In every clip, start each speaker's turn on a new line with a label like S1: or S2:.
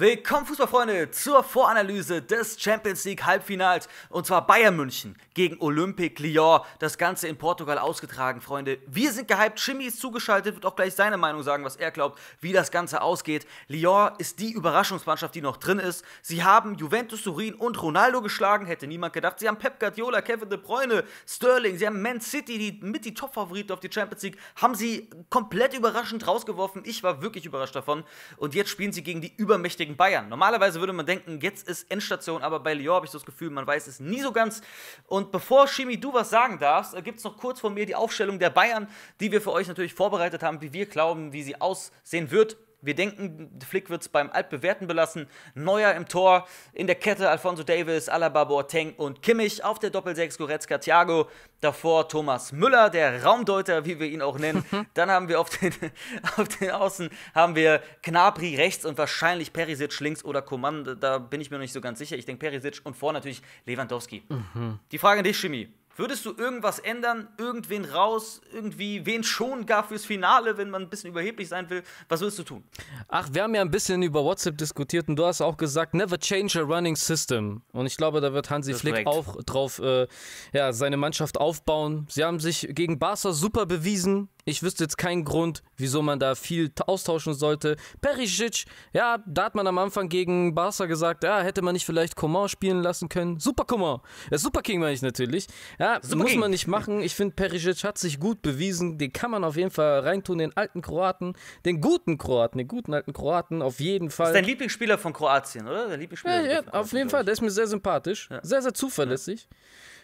S1: Willkommen Fußballfreunde zur Voranalyse des Champions League Halbfinals und zwar Bayern München gegen Olympique Lyon. Das Ganze in Portugal ausgetragen, Freunde. Wir sind gehypt, Jimmy ist zugeschaltet, wird auch gleich seine Meinung sagen, was er glaubt, wie das Ganze ausgeht. Lyon ist die Überraschungsmannschaft, die noch drin ist. Sie haben Juventus Turin und Ronaldo geschlagen, hätte niemand gedacht. Sie haben Pep Guardiola, Kevin De Bruyne, Sterling, sie haben Man City, die mit die Top-Favoriten auf die Champions League, haben sie komplett überraschend rausgeworfen. Ich war wirklich überrascht davon und jetzt spielen sie gegen die übermächtigen gegen Bayern. Normalerweise würde man denken, jetzt ist Endstation, aber bei Lyon habe ich so das Gefühl, man weiß es nie so ganz. Und bevor Chimi du was sagen darfst, äh, gibt es noch kurz von mir die Aufstellung der Bayern, die wir für euch natürlich vorbereitet haben, wie wir glauben, wie sie aussehen wird. Wir denken, Flick wird es beim Altbewerten belassen. Neuer im Tor, in der Kette Alfonso Davis, Alaba Boateng und Kimmich. Auf der Doppelsechs Goretzka Thiago. Davor Thomas Müller, der Raumdeuter, wie wir ihn auch nennen. Dann haben wir auf den, auf den Außen haben wir Knabri rechts und wahrscheinlich Perisic links oder Coman. Da bin ich mir noch nicht so ganz sicher. Ich denke Perisic und vor natürlich Lewandowski. Mhm. Die Frage an dich, Chemie. Würdest du irgendwas ändern, irgendwen raus, irgendwie wen schon gar fürs Finale, wenn man ein bisschen überheblich sein will? Was würdest du tun? Ach, wir haben ja ein bisschen über WhatsApp diskutiert
S2: und du hast auch gesagt, never change a running system. Und ich glaube, da wird Hansi das Flick direkt. auch drauf äh, ja, seine Mannschaft aufbauen. Sie haben sich gegen Barca super bewiesen ich wüsste jetzt keinen Grund, wieso man da viel austauschen sollte. Perisic, ja, da hat man am Anfang gegen Barca gesagt, ja, hätte man nicht vielleicht Coman spielen lassen können. Super Coman. Ja, Super King meine ich natürlich. Ja, Super muss King. man nicht machen. Ich finde, Perisic hat sich gut bewiesen. Den kann man auf jeden Fall reintun, den alten Kroaten, den guten Kroaten, den guten alten Kroaten, auf jeden Fall. Das ist dein Lieblingsspieler von Kroatien,
S1: oder? Dein Lieblingsspieler? Ja, ja
S2: auf jeden Fall. Der ist mir sehr sympathisch. Ja. Sehr, sehr zuverlässig.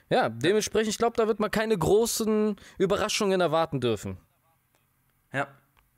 S2: Ja, dementsprechend, ich glaube, da wird man keine großen Überraschungen erwarten dürfen.
S1: Ja.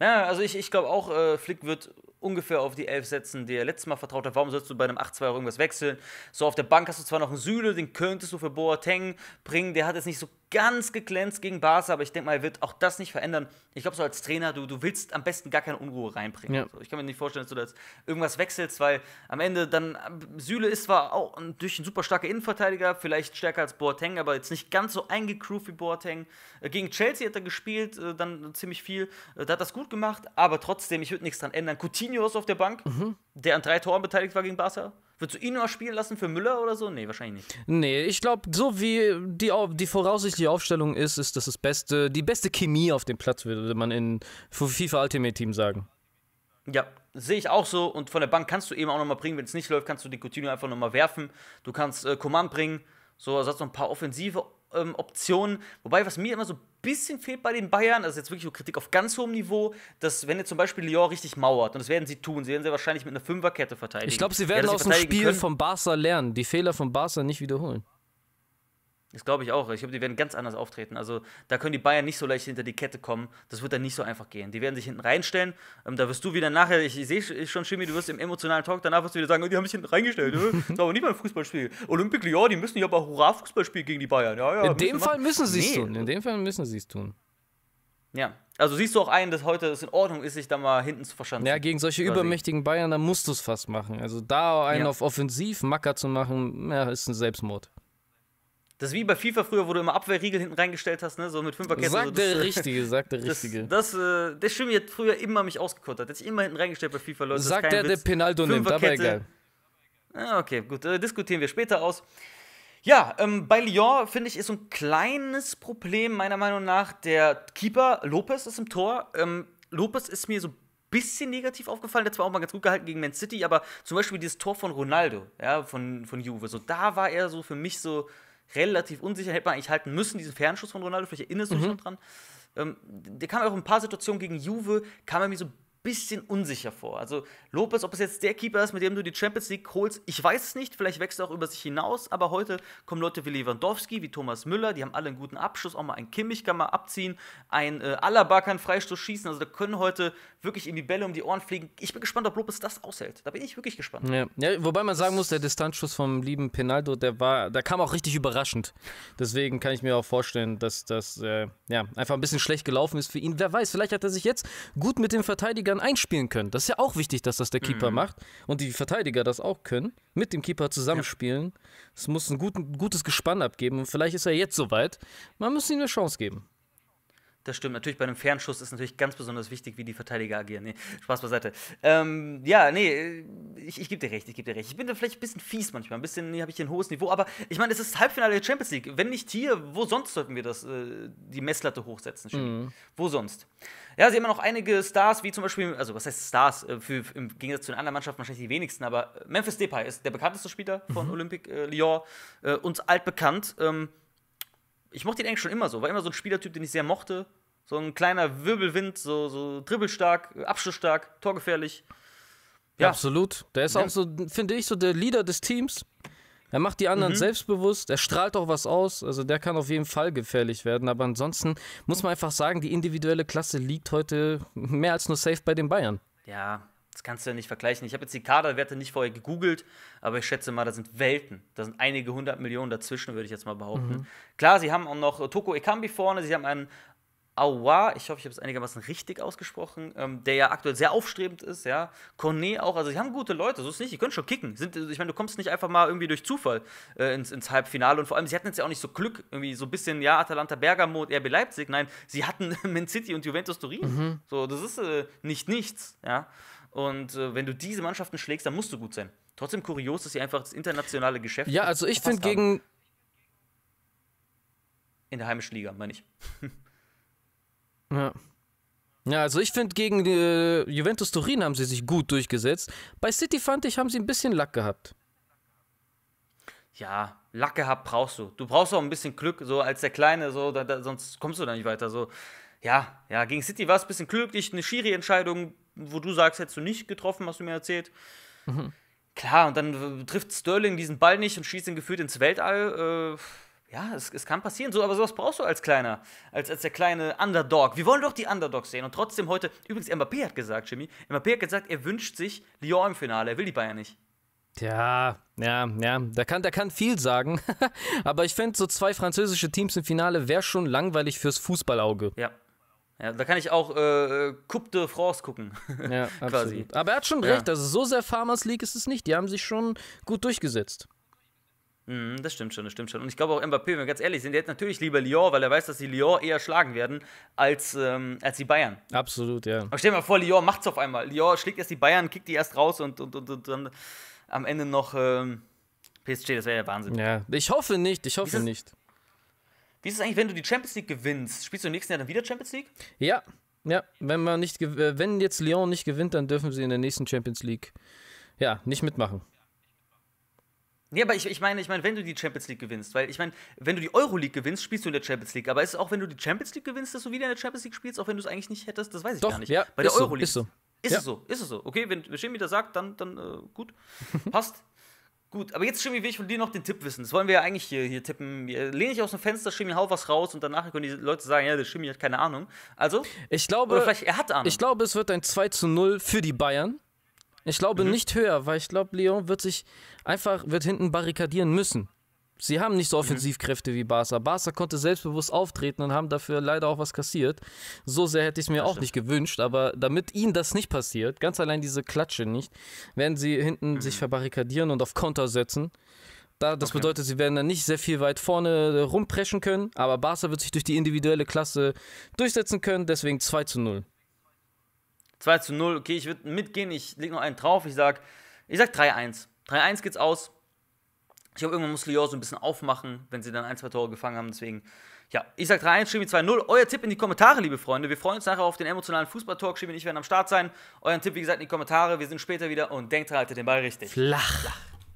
S1: Ja, also ich, ich glaube auch, äh, Flick wird ungefähr auf die Elf setzen, die er letztes Mal vertraut hat. Warum sollst du bei einem 8-2 irgendwas wechseln? So, auf der Bank hast du zwar noch einen Süle, den könntest du für Boateng bringen. Der hat jetzt nicht so ganz geglänzt gegen Barca, aber ich denke mal, er wird auch das nicht verändern. Ich glaube, so als Trainer, du, du willst am besten gar keine Unruhe reinbringen. Ja. Also ich kann mir nicht vorstellen, dass du da jetzt irgendwas wechselst, weil am Ende dann äh, Süle ist zwar auch durch einen super starker Innenverteidiger, vielleicht stärker als Boateng, aber jetzt nicht ganz so eingegroovt wie Boateng. Äh, gegen Chelsea hat er gespielt, äh, dann ziemlich viel. Da hat das gut gemacht, aber trotzdem, ich würde nichts dran ändern. Coutinho ist auf der Bank, mhm. der an drei Toren beteiligt war gegen Barca. Würdest du ihn noch spielen lassen für Müller oder so? Nee, wahrscheinlich nicht.
S2: Nee, ich glaube, so wie die, die voraussichtliche Aufstellung ist, ist das das Beste, die beste Chemie auf dem Platz, würde man in FIFA Ultimate Team sagen.
S1: Ja, sehe ich auch so. Und von der Bank kannst du eben auch nochmal bringen, wenn es nicht läuft, kannst du die Coutinho einfach nochmal werfen. Du kannst äh, Command bringen. So, also hast du ein paar offensive ähm, Optionen. Wobei, was mir immer so ein bisschen fehlt bei den Bayern, also jetzt wirklich so Kritik auf ganz hohem Niveau, dass wenn jetzt zum Beispiel Lyon richtig mauert, und das werden sie tun, sie werden sie wahrscheinlich mit einer Fünferkette verteidigen. Ich glaube, sie werden ja, aus dem Spiel können. vom
S2: Barca lernen, die Fehler von Barca nicht wiederholen.
S1: Das glaube ich auch. Ich glaube, die werden ganz anders auftreten. Also da können die Bayern nicht so leicht hinter die Kette kommen. Das wird dann nicht so einfach gehen. Die werden sich hinten reinstellen. Ähm, da wirst du wieder nachher, ich, ich sehe schon, Schimi, du wirst im emotionalen Talk danach wirst du wieder sagen, die haben sich hinten reingestellt. Äh? Das ist aber nicht beim Fußballspiel. Olympique Lyon, die müssen ja aber hurra fußballspiel gegen die Bayern. Ja, ja, In dem Fall müssen sie es nee. tun.
S2: In dem Fall müssen sie es tun.
S1: Ja. Also siehst du auch ein, dass heute es in Ordnung ist, sich da mal hinten zu verschanzen. Ja, gegen solche quasi.
S2: übermächtigen Bayern, da musst du es fast machen. Also da einen ja. auf offensiv Macker zu machen, ja, ist ein Selbstmord.
S1: Das ist wie bei FIFA früher, wo du immer Abwehrriegel hinten reingestellt hast, ne? so mit Fünferketten. Sag so, das, der äh, Richtige,
S2: sag der Richtige. Das,
S1: das, äh, der Schirm hat früher immer mich ausgekontert. Hat sich immer hinten reingestellt bei FIFA, Leute. Sagt der, Witz. der Penaldo nimmt, aber egal. Ah, okay, gut, äh, diskutieren wir später aus. Ja, ähm, bei Lyon, finde ich, ist so ein kleines Problem meiner Meinung nach. Der Keeper Lopez ist im Tor. Ähm, Lopez ist mir so ein bisschen negativ aufgefallen. Der hat zwar auch mal ganz gut gehalten gegen Man City, aber zum Beispiel dieses Tor von Ronaldo, ja, von, von Juve. So, da war er so für mich so relativ unsicher, hätte man eigentlich halten müssen, diesen Fernschuss von Ronaldo, vielleicht erinnerst du mhm. dich noch dran. Ähm, der kam auch in ein paar Situationen gegen Juve, kam er mir so ein bisschen unsicher vor. Also Lopez, ob es jetzt der Keeper ist, mit dem du die Champions League holst, ich weiß es nicht, vielleicht wächst er auch über sich hinaus, aber heute kommen Leute wie Lewandowski, wie Thomas Müller, die haben alle einen guten Abschluss, auch mal ein Kimmich kann mal abziehen, ein äh, Alaba kann Freistoß schießen, also da können heute wirklich irgendwie Bälle um die Ohren fliegen. Ich bin gespannt, ob Lopez das aushält. Da bin ich wirklich gespannt.
S2: Ja. Ja, wobei man sagen muss, der Distanzschuss vom lieben Penaldo, der war, der kam auch richtig überraschend. Deswegen kann ich mir auch vorstellen, dass das äh, ja, einfach ein bisschen schlecht gelaufen ist für ihn. Wer weiß, vielleicht hat er sich jetzt gut mit dem Verteidiger Verteidigern einspielen können. Das ist ja auch wichtig, dass das der Keeper mhm. macht und die Verteidiger das auch können. Mit dem Keeper zusammenspielen. Es ja. muss ein, gut, ein gutes Gespann abgeben und
S1: vielleicht ist er jetzt soweit. Man muss ihm eine Chance geben. Das stimmt. Natürlich bei einem Fernschuss ist natürlich ganz besonders wichtig, wie die Verteidiger agieren. Nee, Spaß beiseite. Ähm, ja, nee, äh, ich, ich gebe dir recht, ich gebe dir recht. Ich bin da vielleicht ein bisschen fies manchmal, ein bisschen habe ich ein hohes Niveau, aber ich meine, es ist Halbfinale der Champions League. Wenn nicht hier, wo sonst sollten wir das, äh, die Messlatte hochsetzen? Mhm. Wo sonst? Ja, sie haben noch einige Stars, wie zum Beispiel, also was heißt Stars? Äh, für, Im Gegensatz zu den anderen Mannschaften wahrscheinlich die wenigsten, aber Memphis Depay ist der bekannteste Spieler von mhm. Olympique äh, Lyon, äh, uns altbekannt. Ähm, ich mochte ihn eigentlich schon immer so. War immer so ein Spielertyp, den ich sehr mochte. So ein kleiner Wirbelwind, so, so dribbelstark, abschlussstark, torgefährlich. Ja, ja
S2: absolut. Der ist ja. auch so, finde ich, so der Leader des Teams. Er macht die anderen mhm. selbstbewusst, er strahlt auch was aus, also der kann auf jeden Fall gefährlich werden. Aber ansonsten muss man einfach sagen, die individuelle Klasse liegt heute mehr als nur safe bei den Bayern.
S1: Ja, das kannst du ja nicht vergleichen. Ich habe jetzt die Kaderwerte nicht vorher gegoogelt, aber ich schätze mal, da sind Welten. Da sind einige hundert Millionen dazwischen, würde ich jetzt mal behaupten. Mhm. Klar, sie haben auch noch Toko Ekambi vorne, sie haben einen Awa, ich hoffe, ich habe es einigermaßen richtig ausgesprochen, ähm, der ja aktuell sehr aufstrebend ist, ja. Cornet auch, also sie haben gute Leute, so ist es nicht, die können schon kicken. Sind, also ich meine, du kommst nicht einfach mal irgendwie durch Zufall äh, ins, ins, Halbfinale und vor allem, sie hatten jetzt ja auch nicht so Glück, irgendwie so ein bisschen, ja, Atalanta Bergamo, RB Leipzig, nein, sie hatten Man City und Juventus Turin. Mhm. So, das ist äh, nicht nichts, ja. Und äh, wenn du diese Mannschaften schlägst, dann musst du gut sein. Trotzdem kurios, dass sie einfach das internationale Geschäft. Ja, also ich finde gegen. In der heimischen Liga, meine ich.
S2: ja. Ja, also ich finde, gegen äh, Juventus Turin haben sie sich gut durchgesetzt. Bei City fand ich, haben sie ein bisschen Lack gehabt.
S1: Ja, Lack gehabt brauchst du. Du brauchst auch ein bisschen Glück, so als der Kleine, so, da, da, sonst kommst du da nicht weiter. So, ja, ja, gegen City war es ein bisschen glücklich, eine Schiri-Entscheidung, wo du sagst, hättest du nicht getroffen, hast du mir erzählt. Mhm. Klar, und dann äh, trifft Sterling diesen Ball nicht und schießt ihn gefühlt ins Weltall. Äh, ja, es, es, kann passieren, so, aber sowas brauchst du als kleiner, als, als der kleine Underdog. Wir wollen doch die Underdogs sehen. Und trotzdem heute, übrigens, Mbappé hat gesagt, Jimmy, Mbappé hat gesagt, er wünscht sich Lyon im Finale, er will die Bayern nicht. Ja, ja, ja, da kann, da kann viel sagen. aber ich finde, so zwei
S2: französische Teams im Finale wäre schon langweilig fürs Fußballauge. Ja, ja, da kann ich auch äh, äh Coupe de France gucken. Ja, quasi. Absolut.
S1: Aber er hat schon recht, also
S2: so sehr Farmers League ist es nicht. Die haben sich schon gut durchgesetzt.
S1: Mm, das stimmt schon, das stimmt schon. Und ich glaube auch Mbappé, wenn wir ganz ehrlich sind, der hätte natürlich lieber Lyon, weil er weiß, dass die Lyon eher schlagen werden als, ähm, als die Bayern.
S2: Absolut, ja. Aber
S1: stell dir mal vor, Lyon macht's auf einmal. Lyon schlägt erst die Bayern, kickt die erst raus und, und, und, und dann am Ende noch ähm, PSG, das wäre ja Wahnsinn. Ja,
S2: ich hoffe nicht, ich hoffe nicht.
S1: Wie ist es eigentlich, wenn du die Champions League gewinnst? Spielst du im nächsten Jahr dann wieder Champions League?
S2: Ja, ja. Wenn man nicht, äh, wenn jetzt Lyon nicht gewinnt, dann dürfen sie in der nächsten Champions League ja nicht mitmachen.
S1: Nee, aber ich, ich meine, ich meine, wenn du die Champions League gewinnst, weil ich meine, wenn du die Euro League gewinnst, spielst du in der Champions League. Aber ist es auch, wenn du die Champions League gewinnst, dass du wieder in der Champions League spielst, auch wenn du es eigentlich nicht hättest? Das weiß ich Doch, gar nicht. Ja, Bei der Euroleague. So, ist so. Ist ja. es so? Ist es so? Okay, wenn Schemi das sagt, dann, dann äh, gut. Passt. Gut, aber jetzt, Schimi, will ich von dir noch den Tipp wissen. Das wollen wir ja eigentlich hier, hier tippen. Lehne ich aus dem Fenster, Schimi, hau was raus und danach können die Leute sagen, ja, der Schimi hat keine Ahnung. Also, ich glaube, oder vielleicht er hat Ahnung. Ich
S2: glaube, es wird ein 2 zu 0 für die Bayern. Ich glaube mhm. nicht höher, weil ich glaube, Lyon wird sich einfach, wird hinten barrikadieren müssen. Sie haben nicht so Offensivkräfte mhm. wie Barca. Barca konnte selbstbewusst auftreten und haben dafür leider auch was kassiert. So sehr hätte ich es mir das auch stimmt. nicht gewünscht, aber damit ihnen das nicht passiert, ganz allein diese Klatsche nicht, werden sie hinten mhm. sich verbarrikadieren und auf Konter setzen. Da, das okay. bedeutet, sie werden dann nicht sehr viel weit vorne äh, rumpreschen können, aber Barca wird sich durch die individuelle Klasse durchsetzen können, deswegen 2 zu 0.
S1: 2 zu 0, okay, ich würde mitgehen, ich lege noch einen drauf, ich sage ich sag 3-1. 3-1 geht's aus, ich habe irgendwann muss Lyon so ein bisschen aufmachen, wenn sie dann ein, zwei Tore gefangen haben. Deswegen, ja, ich sage 3-1, Schimi 2-0. Euer Tipp in die Kommentare, liebe Freunde. Wir freuen uns nachher auf den emotionalen Fußball-Talk. Schimi und ich werden am Start sein. Euren Tipp, wie gesagt, in die Kommentare. Wir sind später wieder und denkt, dran, haltet den Ball richtig. Flach. Flach.